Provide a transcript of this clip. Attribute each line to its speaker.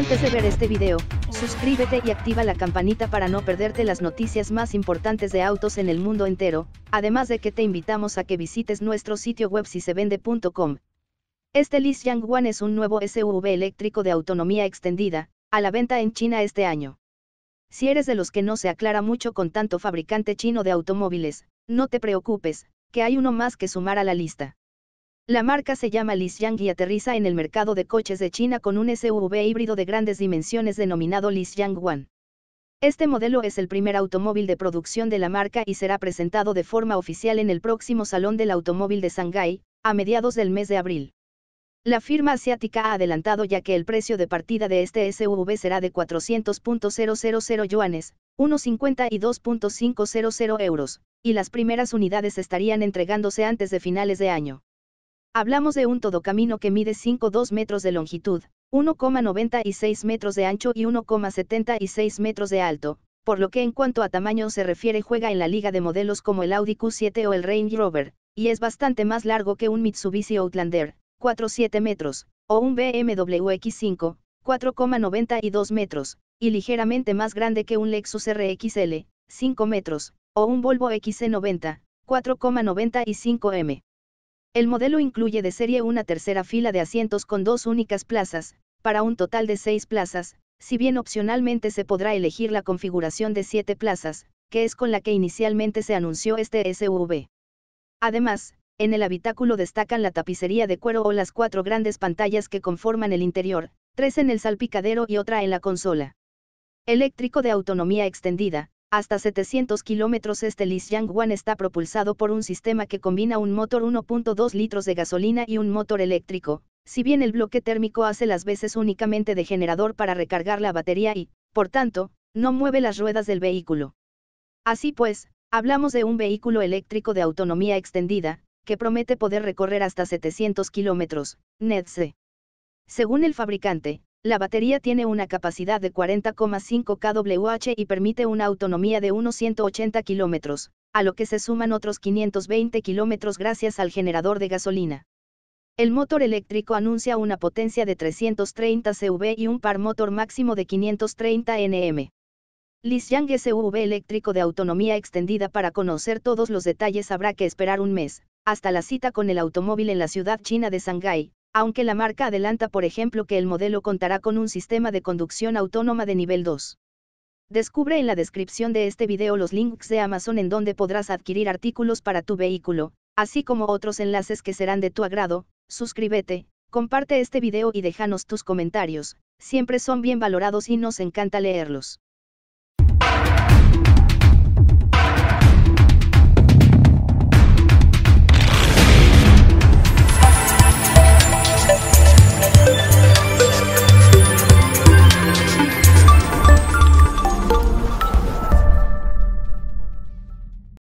Speaker 1: Antes de ver este video, suscríbete y activa la campanita para no perderte las noticias más importantes de autos en el mundo entero, además de que te invitamos a que visites nuestro sitio web si se vende.com. Este Li Yangwan es un nuevo SUV eléctrico de autonomía extendida, a la venta en China este año. Si eres de los que no se aclara mucho con tanto fabricante chino de automóviles, no te preocupes, que hay uno más que sumar a la lista. La marca se llama Lixiang y aterriza en el mercado de coches de China con un SUV híbrido de grandes dimensiones denominado Lixiang One. Este modelo es el primer automóvil de producción de la marca y será presentado de forma oficial en el próximo Salón del Automóvil de Shanghái, a mediados del mes de abril. La firma asiática ha adelantado ya que el precio de partida de este SUV será de 400.000 yuanes, unos 52.500 euros, y las primeras unidades estarían entregándose antes de finales de año. Hablamos de un todocamino que mide 5,2 metros de longitud, 1,96 metros de ancho y 1,76 metros de alto, por lo que en cuanto a tamaño se refiere juega en la liga de modelos como el Audi Q7 o el Range Rover, y es bastante más largo que un Mitsubishi Outlander, 4,7 metros, o un BMW X5, 4,92 metros, y ligeramente más grande que un Lexus RXL, 5 metros, o un Volvo XC90, 4,95 m. El modelo incluye de serie una tercera fila de asientos con dos únicas plazas, para un total de seis plazas, si bien opcionalmente se podrá elegir la configuración de siete plazas, que es con la que inicialmente se anunció este SUV. Además, en el habitáculo destacan la tapicería de cuero o las cuatro grandes pantallas que conforman el interior, tres en el salpicadero y otra en la consola. Eléctrico de autonomía extendida, hasta 700 kilómetros este Lis wan está propulsado por un sistema que combina un motor 1.2 litros de gasolina y un motor eléctrico, si bien el bloque térmico hace las veces únicamente de generador para recargar la batería y, por tanto, no mueve las ruedas del vehículo. Así pues, hablamos de un vehículo eléctrico de autonomía extendida, que promete poder recorrer hasta 700 kilómetros, NEDSE. Según el fabricante, la batería tiene una capacidad de 40,5 kWh y permite una autonomía de unos 180 km, a lo que se suman otros 520 km gracias al generador de gasolina. El motor eléctrico anuncia una potencia de 330 CV y un par motor máximo de 530 Nm. Lixiang SUV eléctrico de autonomía extendida para conocer todos los detalles habrá que esperar un mes, hasta la cita con el automóvil en la ciudad china de Shanghái, aunque la marca adelanta por ejemplo que el modelo contará con un sistema de conducción autónoma de nivel 2. Descubre en la descripción de este video los links de Amazon en donde podrás adquirir artículos para tu vehículo, así como otros enlaces que serán de tu agrado, suscríbete, comparte este video y déjanos tus comentarios, siempre son bien valorados y nos encanta leerlos.